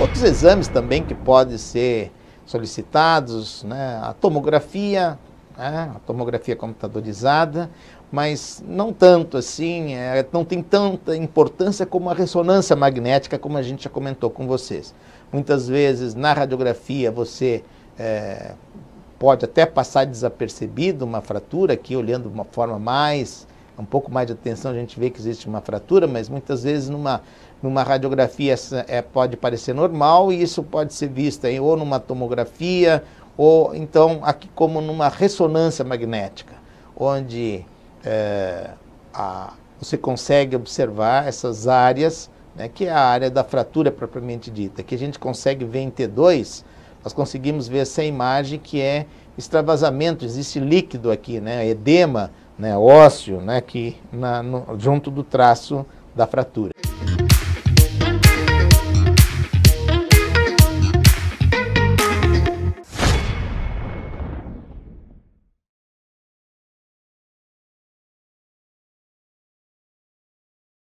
Outros exames também que podem ser solicitados, né? a tomografia, né? a tomografia computadorizada, mas não tanto assim, é, não tem tanta importância como a ressonância magnética, como a gente já comentou com vocês. Muitas vezes na radiografia você é, pode até passar desapercebido uma fratura aqui, olhando de uma forma mais um pouco mais de atenção, a gente vê que existe uma fratura, mas muitas vezes numa, numa radiografia é, pode parecer normal e isso pode ser visto aí, ou numa tomografia, ou então aqui como numa ressonância magnética, onde é, a, você consegue observar essas áreas, né, que é a área da fratura propriamente dita, que a gente consegue ver em T2, nós conseguimos ver essa imagem que é extravasamento, existe líquido aqui, né, edema, né, ósseo, né, que na, no, junto do traço da fratura.